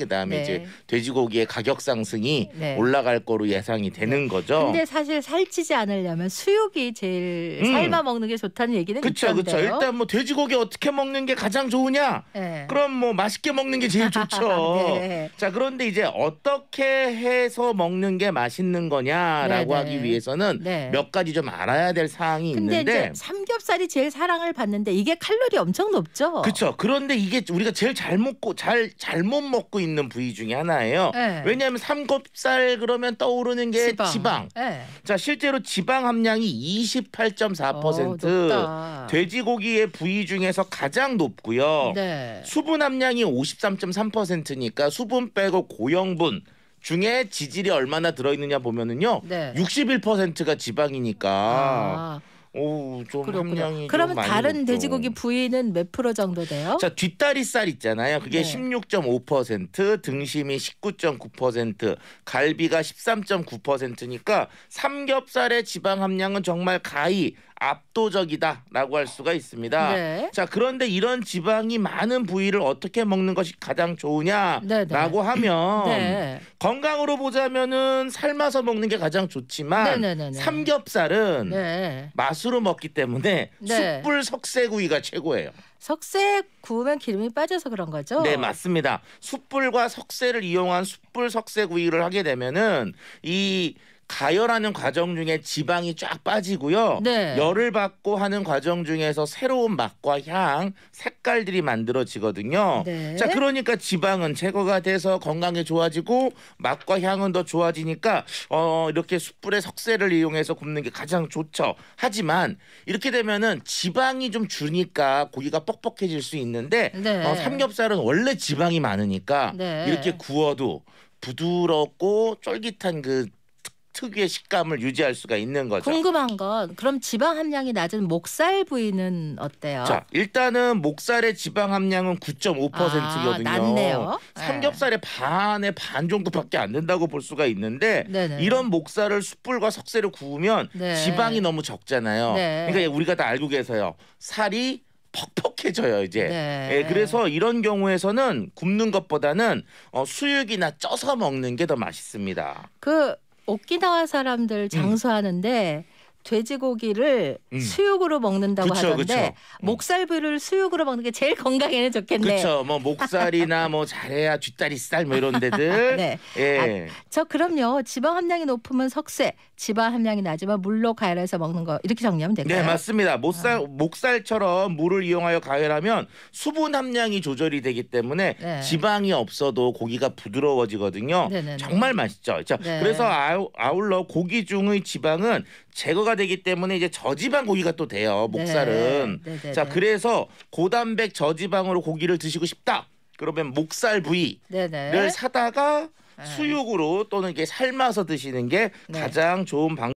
그다음에 네. 이제 돼지고기의 가격 상승이 네. 올라갈 거로 예상이 되는 네. 거죠. 근데 사실 살찌지 않으려면 수육이 제일 음. 삶아 먹는 게 좋다는 얘기는 그렇죠. 그렇죠. 일단 뭐 돼지고기 어떻게 먹는 게 가장 좋으냐? 네. 그럼 뭐 맛있게 먹는 게 제일 좋죠. 네. 자, 그런데 이제 어떻게 해서 먹는 게 맛있는 거냐라고 네, 하기 네. 위해서는 몇 가지 좀 알아야 될 사항이 근데 있는데 이제 삼겹살이 제일 사랑을 받는데 이게 칼로리 엄청 높죠. 그렇죠. 그런데 이게 우리가 제일 잘 먹고 잘 잘 못 먹고 있는 있는 부위 중에 하나예요. 네. 왜냐하면 삼겹살 그러면 떠오르는 게 지방. 지방. 네. 자 실제로 지방 함량이 28.4%, 어, 돼지고기의 부위 중에서 가장 높고요. 네. 수분 함량이 53.3%니까 수분 빼고 고형분. 중에 지질이 얼마나 들어있느냐 보면은요, 네. 61%가 지방이니까. 아. 오좀 함량이 그러면 다른 높죠. 돼지고기 부위는 몇 프로 정도 돼요? 자 뒷다리살 있잖아요. 그게 네. 16.5% 등심이 19.9% 갈비가 13.9%니까 삼겹살의 지방 함량은 정말 가히 압도적이다라고 할 수가 있습니다. 네. 자 그런데 이런 지방이 많은 부위를 어떻게 먹는 것이 가장 좋으냐라고 네, 네. 하면 네. 건강으로 보자면은 삶아서 먹는 게 가장 좋지만 네, 네, 네. 네. 삼겹살은 네. 맛으로 먹기 때문에 네. 숯불 석쇠구이가 최고예요. 석쇠 구우면 기름이 빠져서 그런 거죠? 네, 맞습니다. 숯불과 석쇠를 이용한 숯불 석쇠구이를 하게 되면은 이 가열하는 과정 중에 지방이 쫙 빠지고요. 네. 열을 받고 하는 과정 중에서 새로운 맛과 향, 색깔들이 만들어지거든요. 네. 자, 그러니까 지방은 제거가 돼서 건강에 좋아지고 맛과 향은 더 좋아지니까 어, 이렇게 숯불의 석쇠를 이용해서 굽는 게 가장 좋죠. 하지만 이렇게 되면은 지방이 좀 줄니까 고기가 뻑뻑해질 수 있는데 네. 어, 삼겹살은 원래 지방이 많으니까 네. 이렇게 구워도 부드럽고 쫄깃한 그 특유의 식감을 유지할 수가 있는 거죠. 궁금한 건 그럼 지방 함량이 낮은 목살 부위는 어때요? 자, 일단은 목살의 지방 함량은 9.5%거든요. 아, 낮네요. 네. 삼겹살의 반의 반 정도밖에 안 된다고 볼 수가 있는데 네네. 이런 목살을 숯불과 석쇠로 구우면 네. 지방이 너무 적잖아요. 네. 그러니까 우리가 다 알고 계세요. 살이 퍽퍽해져요 이제. 네. 예, 그래서 이런 경우에서는 굽는 것보다는 어, 수육이나 쪄서 먹는 게 더 맛있습니다. 그 오키나와 사람들 음. 장수하는데 음. 돼지고기를 음. 수육으로 먹는다고 그쵸, 하던데 그쵸. 음. 목살부를 수육으로 먹는 게 제일 건강에는 좋겠네. 요 그렇죠. 뭐 목살이나 뭐 잘해야 뒷다리살 뭐 이런 데들. 네. 예. 아, 저 그럼요. 지방 함량이 높으면 석쇠, 지방 함량이 낮으면 물로 가열해서 먹는 거 이렇게 정리하면 될까요? 네, 맞습니다. 목살 어. 목살처럼 물을 이용하여 가열하면 수분 함량이 조절이 되기 때문에 네. 지방이 없어도 고기가 부드러워지거든요. 네네네. 정말 맛있죠. 자, 네. 그래서 아울러 고기 중의 지방은 제거가 발효가 되기 때문에 이제 저지방 고기가 또 돼요. 네. 목살은. 네, 네 자, 네. 그래서 고단백 저지방으로 고기를 드시고 싶다. 그러면 목살 부위를 사다가 수육으로 또는 이게 삶아서 드시는 게 가장 좋은 방법.